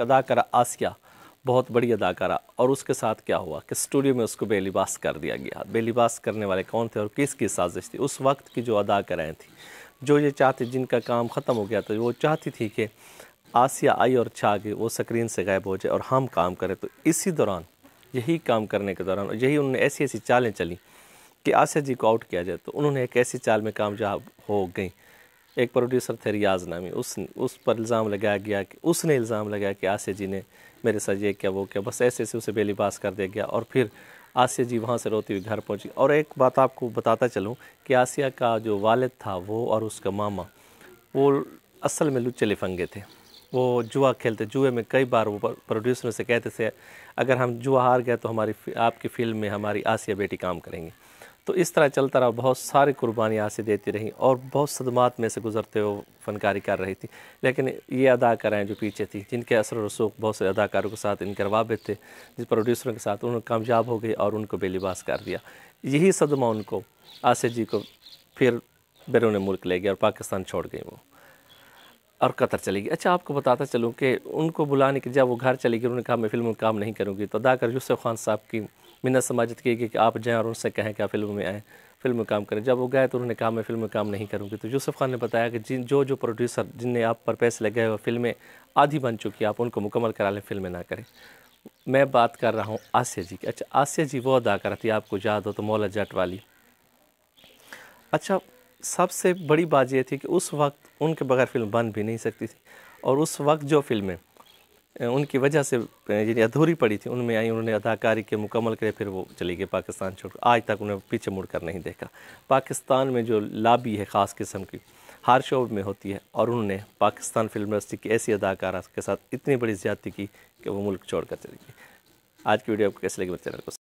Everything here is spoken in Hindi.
अदाकारा आसिया बहुत बड़ी अदाकारा और उसके साथ क्या हुआ कि स्टूडियो में उसको बेलिबास कर दिया गया बेलिबास करने वाले कौन थे और किसकी साजिश थी उस वक्त की जो अदाकाराएँ थी जो ये चाहती जिनका काम ख़त्म हो गया था वो चाहती थी कि आसिया आई और छा गई वो स्क्रीन से गायब हो जाए और हम काम करें तो इसी दौरान यही काम करने के दौरान यही उन्होंने ऐसी ऐसी चालें चली कि आसिया जी को आउट किया जाए तो उन्होंने एक ऐसी चाल में कामयाब हो गई एक प्रोड्यूसर थे रियाज नामी उस उस पर इल्ज़ाम लगाया गया कि उसने इल्ज़ाम लगाया कि आसिया जी ने मेरे साथ ये क्या वो क्या बस ऐसे ऐसे उसे बेलिबास कर दिया गया और फिर आसिया जी वहाँ से रोती हुई घर पहुँची और एक बात आपको बताता चलूँ कि आसिया का जो वालद था वो और उसका मामा वो असल में लुच्चे लिफंगे थे वो जुआ खेलते जुए में कई बार वो प्रोड्यूसर से कहते थे अगर हम जुआ हार गए तो हमारी आपकी फिल्म में हमारी आसिया बेटी काम करेंगी तो इस तरह चलता रहा बहुत सारी कुर्बानियाँ से देती रहीं और बहुत सदमात में से गुजरते हुए फनकारी कर रही थी लेकिन ये अदाकाराएँ जो पीछे थी जिनके असर रसूख बहुत से अदाकारों के साथ इनके रवाबे थे जिस प्रोड्यूसरों के साथ उन्होंने कामयाब हो गई और उनको बेलिबास कर दिया यही सदमा उनको आसिफ जी को फिर बैरून मुल्क ले गया और पाकिस्तान छोड़ गई वो और कतर चली गई अच्छा आपको बताता चलूँ कि उनको बुलाने के जब वो घर चली गई उन्होंने कहा मैं फिल्म में काम नहीं करूँगी तो अदाकर यूसुफ खान साहब की मिन्नत समाजत की कि आप जाएँ और उनसे कहें कि आप फिल्म में आएँ फिल्म में काम करें जब वो गए तो उन्होंने कहा मैं फिल्म में काम नहीं करूँगी तो यूसुफ खान ने बताया कि जिन जो जो प्रोड्यूसर जिनने आप पर पैसे लगे वो फिल्में आधी बन चुकी आप उनको मुकम्मल करा लें फिल्में ना करें मैं बात कर रहा हूँ आसिया जी की अच्छा आसिया जी वो अदाकारा है आपको याद हो तो मौला जट वाली अच्छा सबसे बड़ी बात यह थी कि उस वक्त उनके बगैर फिल्म बन भी नहीं सकती थी और उस वक्त जो फिल्में उनकी वजह से जिन्हें अधूरी पड़ी थी उनमें आई उन्होंने अदाकारी के मुकम्मल करे फिर वो चली गई पाकिस्तान छोड़कर आज तक उन्हें पीछे मुड़कर नहीं देखा पाकिस्तान में जो लाबी है ख़ास किस्म की हर शोब में होती है और उन्होंने पाकिस्तान फिल्म इंडस्ट्री की ऐसी अदाकारा के साथ इतनी बड़ी ज्यादती की कि वो मुल्क छोड़ कर चली गई आज की वीडियो आपको कैसे लगी मेरे चैनल को